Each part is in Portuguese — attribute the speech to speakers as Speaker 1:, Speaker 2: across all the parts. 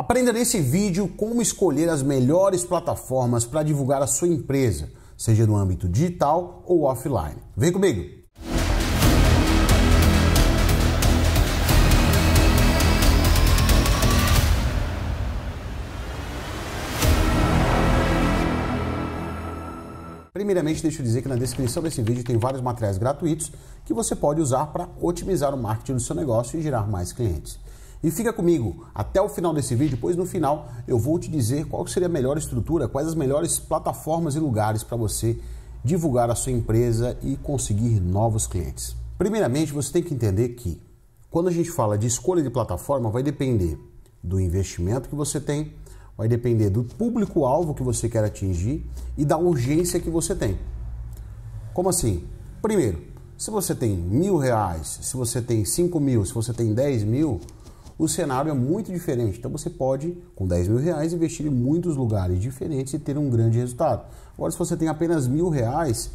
Speaker 1: Aprenda nesse vídeo como escolher as melhores plataformas para divulgar a sua empresa, seja no âmbito digital ou offline. Vem comigo! Primeiramente, deixa eu dizer que na descrição desse vídeo tem vários materiais gratuitos que você pode usar para otimizar o marketing do seu negócio e gerar mais clientes. E fica comigo até o final desse vídeo, pois no final eu vou te dizer qual seria a melhor estrutura, quais as melhores plataformas e lugares para você divulgar a sua empresa e conseguir novos clientes. Primeiramente, você tem que entender que quando a gente fala de escolha de plataforma, vai depender do investimento que você tem, vai depender do público-alvo que você quer atingir e da urgência que você tem. Como assim? Primeiro, se você tem mil reais, se você tem cinco mil, se você tem dez mil, o cenário é muito diferente. Então você pode, com 10 mil reais, investir em muitos lugares diferentes e ter um grande resultado. Agora, se você tem apenas mil reais,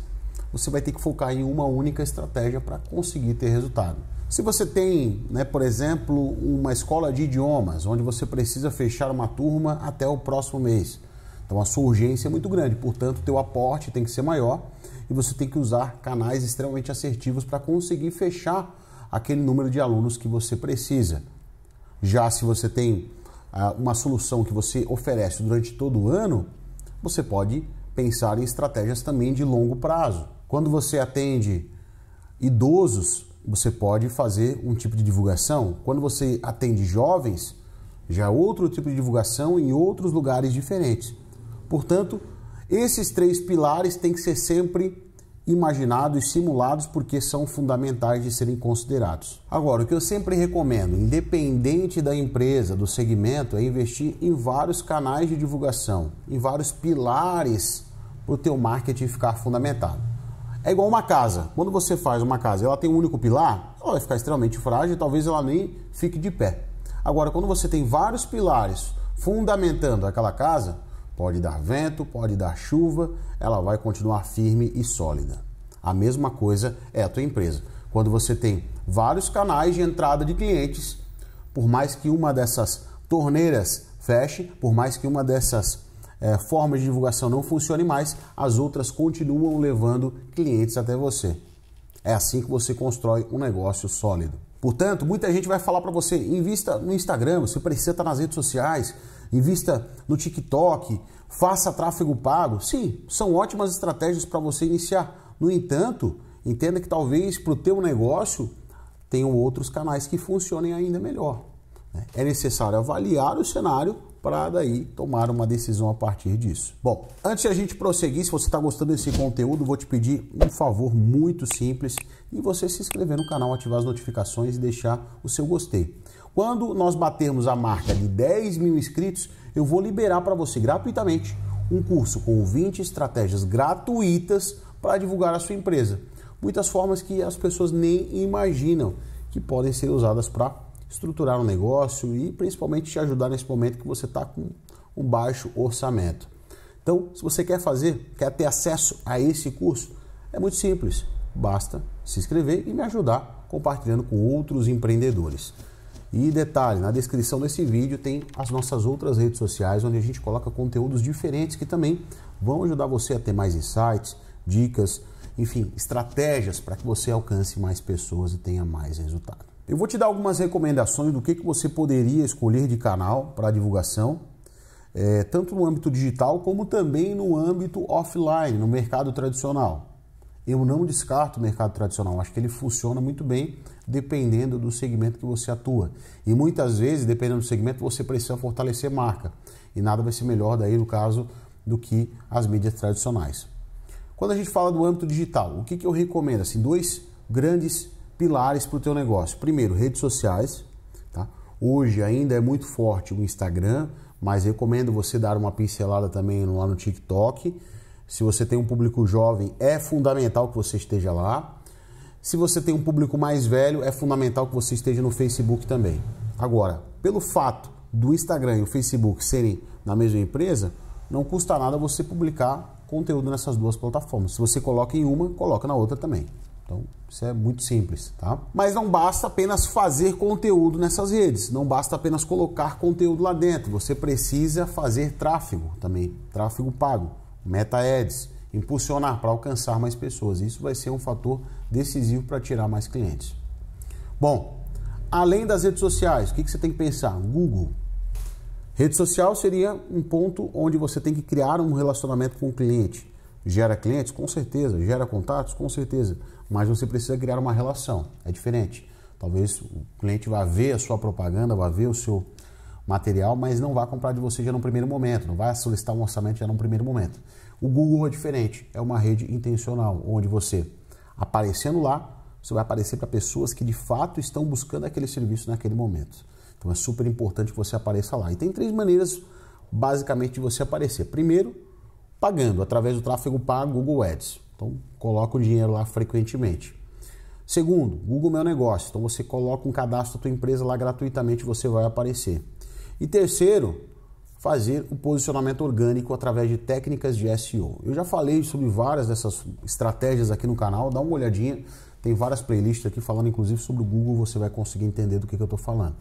Speaker 1: você vai ter que focar em uma única estratégia para conseguir ter resultado. Se você tem, né, por exemplo, uma escola de idiomas, onde você precisa fechar uma turma até o próximo mês, então a sua urgência é muito grande, portanto, o teu aporte tem que ser maior e você tem que usar canais extremamente assertivos para conseguir fechar aquele número de alunos que você precisa. Já se você tem ah, uma solução que você oferece durante todo o ano, você pode pensar em estratégias também de longo prazo. Quando você atende idosos, você pode fazer um tipo de divulgação. Quando você atende jovens, já é outro tipo de divulgação em outros lugares diferentes. Portanto, esses três pilares têm que ser sempre imaginados e simulados porque são fundamentais de serem considerados. Agora, o que eu sempre recomendo, independente da empresa, do segmento, é investir em vários canais de divulgação, em vários pilares para o teu marketing ficar fundamentado. É igual uma casa. Quando você faz uma casa, ela tem um único pilar, ela vai ficar extremamente frágil, talvez ela nem fique de pé. Agora, quando você tem vários pilares fundamentando aquela casa, Pode dar vento, pode dar chuva, ela vai continuar firme e sólida. A mesma coisa é a tua empresa. Quando você tem vários canais de entrada de clientes, por mais que uma dessas torneiras feche, por mais que uma dessas é, formas de divulgação não funcione mais, as outras continuam levando clientes até você. É assim que você constrói um negócio sólido. Portanto, muita gente vai falar para você: invista no Instagram, você precisa estar tá nas redes sociais, invista no TikTok, faça tráfego pago. Sim, são ótimas estratégias para você iniciar. No entanto, entenda que talvez para o teu negócio tenham outros canais que funcionem ainda melhor. Né? É necessário avaliar o cenário para daí tomar uma decisão a partir disso. Bom, antes de a gente prosseguir, se você está gostando desse conteúdo, vou te pedir um favor muito simples e você se inscrever no canal, ativar as notificações e deixar o seu gostei. Quando nós batermos a marca de 10 mil inscritos, eu vou liberar para você gratuitamente um curso com 20 estratégias gratuitas para divulgar a sua empresa. Muitas formas que as pessoas nem imaginam que podem ser usadas para estruturar um negócio e principalmente te ajudar nesse momento que você está com um baixo orçamento. Então, se você quer fazer, quer ter acesso a esse curso, é muito simples. Basta se inscrever e me ajudar compartilhando com outros empreendedores. E detalhe, na descrição desse vídeo tem as nossas outras redes sociais, onde a gente coloca conteúdos diferentes que também vão ajudar você a ter mais insights, dicas, enfim, estratégias para que você alcance mais pessoas e tenha mais resultado. Eu vou te dar algumas recomendações do que, que você poderia escolher de canal para divulgação, é, tanto no âmbito digital como também no âmbito offline, no mercado tradicional. Eu não descarto o mercado tradicional, acho que ele funciona muito bem dependendo do segmento que você atua. E muitas vezes, dependendo do segmento, você precisa fortalecer marca. E nada vai ser melhor daí, no caso, do que as mídias tradicionais. Quando a gente fala do âmbito digital, o que, que eu recomendo? Assim, dois grandes pilares para o teu negócio. Primeiro, redes sociais. Tá? Hoje ainda é muito forte o Instagram, mas recomendo você dar uma pincelada também lá no TikTok se você tem um público jovem, é fundamental que você esteja lá. Se você tem um público mais velho, é fundamental que você esteja no Facebook também. Agora, pelo fato do Instagram e o Facebook serem na mesma empresa, não custa nada você publicar conteúdo nessas duas plataformas. Se você coloca em uma, coloca na outra também. Então, isso é muito simples, tá? Mas não basta apenas fazer conteúdo nessas redes, não basta apenas colocar conteúdo lá dentro, você precisa fazer tráfego também, tráfego pago. Meta Ads, impulsionar para alcançar mais pessoas. Isso vai ser um fator decisivo para tirar mais clientes. Bom, além das redes sociais, o que, que você tem que pensar? Google. Rede social seria um ponto onde você tem que criar um relacionamento com o cliente. Gera clientes? Com certeza. Gera contatos? Com certeza. Mas você precisa criar uma relação. É diferente. Talvez o cliente vá ver a sua propaganda, vá ver o seu material, mas não vai comprar de você já no primeiro momento, não vai solicitar um orçamento já no primeiro momento. O Google é diferente, é uma rede intencional, onde você aparecendo lá, você vai aparecer para pessoas que de fato estão buscando aquele serviço naquele momento. Então é super importante que você apareça lá. E tem três maneiras basicamente de você aparecer. Primeiro, pagando através do tráfego pago Google Ads. Então, coloca o dinheiro lá frequentemente. Segundo, Google é Meu Negócio. Então, você coloca um cadastro da tua empresa lá gratuitamente, você vai aparecer. E terceiro, fazer o posicionamento orgânico através de técnicas de SEO. Eu já falei sobre várias dessas estratégias aqui no canal, dá uma olhadinha, tem várias playlists aqui falando inclusive sobre o Google, você vai conseguir entender do que, que eu estou falando.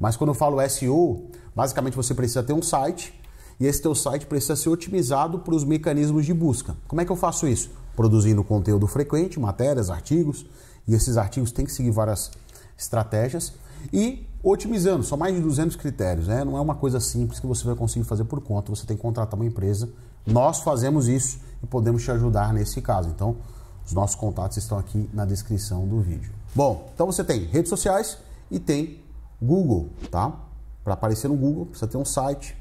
Speaker 1: Mas quando eu falo SEO, basicamente você precisa ter um site e esse teu site precisa ser otimizado para os mecanismos de busca. Como é que eu faço isso? Produzindo conteúdo frequente, matérias, artigos, e esses artigos têm que seguir várias estratégias e otimizando, só mais de 200 critérios, né? Não é uma coisa simples que você vai conseguir fazer por conta, você tem que contratar uma empresa. Nós fazemos isso e podemos te ajudar nesse caso. Então, os nossos contatos estão aqui na descrição do vídeo. Bom, então você tem redes sociais e tem Google, tá? Para aparecer no Google, precisa ter um site.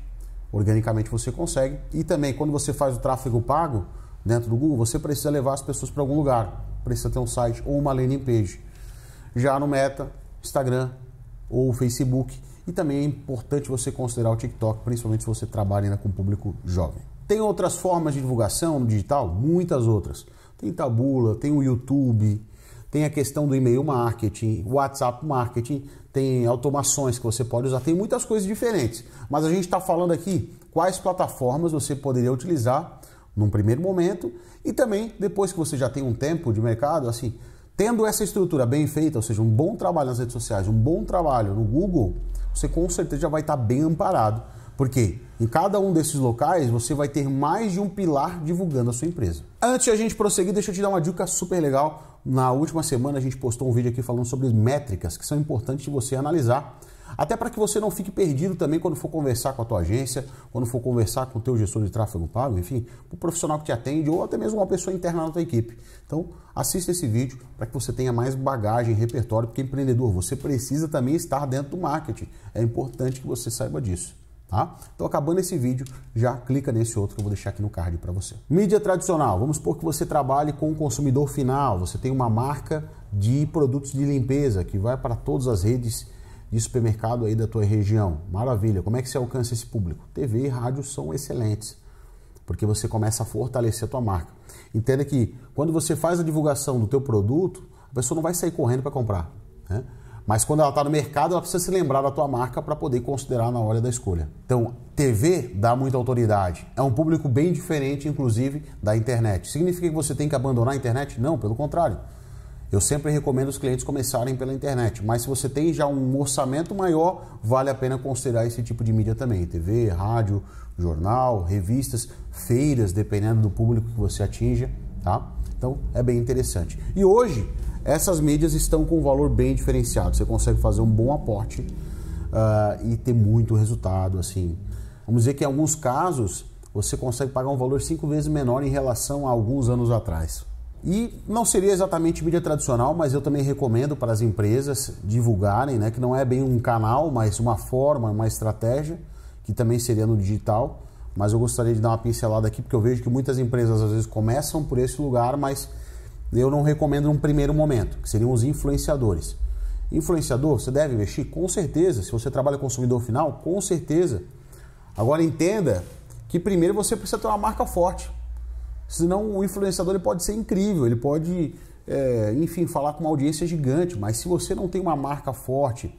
Speaker 1: Organicamente você consegue. E também, quando você faz o tráfego pago dentro do Google, você precisa levar as pessoas para algum lugar. Precisa ter um site ou uma landing page. Já no Meta, Instagram, ou o Facebook. E também é importante você considerar o TikTok, principalmente se você trabalha ainda com público jovem. Tem outras formas de divulgação no digital? Muitas outras. Tem tabula, tem o YouTube, tem a questão do e-mail marketing, WhatsApp marketing, tem automações que você pode usar, tem muitas coisas diferentes. Mas a gente está falando aqui quais plataformas você poderia utilizar num primeiro momento e também depois que você já tem um tempo de mercado, assim, Tendo essa estrutura bem feita, ou seja, um bom trabalho nas redes sociais, um bom trabalho no Google, você com certeza já vai estar bem amparado. Porque em cada um desses locais você vai ter mais de um pilar divulgando a sua empresa. Antes de a gente prosseguir, deixa eu te dar uma dica super legal. Na última semana a gente postou um vídeo aqui falando sobre métricas que são importantes de você analisar até para que você não fique perdido também quando for conversar com a tua agência, quando for conversar com o teu gestor de tráfego pago, enfim, o profissional que te atende ou até mesmo uma pessoa interna na tua equipe. Então, assista esse vídeo para que você tenha mais bagagem, repertório, porque empreendedor, você precisa também estar dentro do marketing. É importante que você saiba disso. Tá? Então, acabando esse vídeo, já clica nesse outro que eu vou deixar aqui no card para você. Mídia tradicional. Vamos supor que você trabalhe com o consumidor final. Você tem uma marca de produtos de limpeza que vai para todas as redes de supermercado aí da tua região. Maravilha. Como é que você alcança esse público? TV e rádio são excelentes, porque você começa a fortalecer a tua marca. Entenda que quando você faz a divulgação do teu produto, a pessoa não vai sair correndo para comprar, né? Mas quando ela está no mercado, ela precisa se lembrar da tua marca para poder considerar na hora da escolha. Então, TV dá muita autoridade. É um público bem diferente, inclusive, da internet. Significa que você tem que abandonar a internet? Não, pelo contrário. Eu sempre recomendo os clientes começarem pela internet, mas se você tem já um orçamento maior, vale a pena considerar esse tipo de mídia também: TV, rádio, jornal, revistas, feiras, dependendo do público que você atinja, tá? Então é bem interessante. E hoje essas mídias estão com um valor bem diferenciado. Você consegue fazer um bom aporte uh, e ter muito resultado, assim. Vamos dizer que em alguns casos você consegue pagar um valor cinco vezes menor em relação a alguns anos atrás. E não seria exatamente mídia tradicional, mas eu também recomendo para as empresas divulgarem, né, que não é bem um canal, mas uma forma, uma estratégia, que também seria no digital. Mas eu gostaria de dar uma pincelada aqui, porque eu vejo que muitas empresas às vezes começam por esse lugar, mas eu não recomendo num primeiro momento, que seriam os influenciadores. Influenciador, você deve investir? Com certeza. Se você trabalha com consumidor final, com certeza. Agora entenda que primeiro você precisa ter uma marca forte. Senão o influenciador ele pode ser incrível, ele pode, é, enfim, falar com uma audiência gigante, mas se você não tem uma marca forte,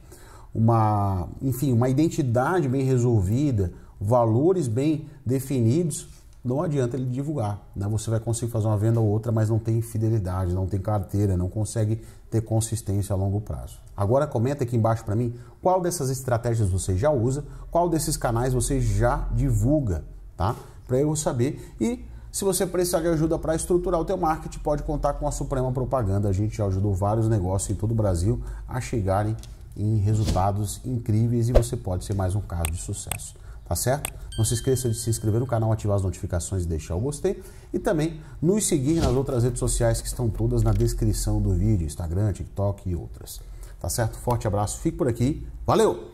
Speaker 1: uma, enfim, uma identidade bem resolvida, valores bem definidos, não adianta ele divulgar. Né? Você vai conseguir fazer uma venda ou outra, mas não tem fidelidade, não tem carteira, não consegue ter consistência a longo prazo. Agora comenta aqui embaixo para mim qual dessas estratégias você já usa, qual desses canais você já divulga, tá? Para eu saber e se você precisar de ajuda para estruturar o teu marketing, pode contar com a Suprema Propaganda. A gente já ajudou vários negócios em todo o Brasil a chegarem em resultados incríveis e você pode ser mais um caso de sucesso, tá certo? Não se esqueça de se inscrever no canal, ativar as notificações e deixar o gostei e também nos seguir nas outras redes sociais que estão todas na descrição do vídeo, Instagram, TikTok e outras. Tá certo? Forte abraço, fique por aqui. Valeu!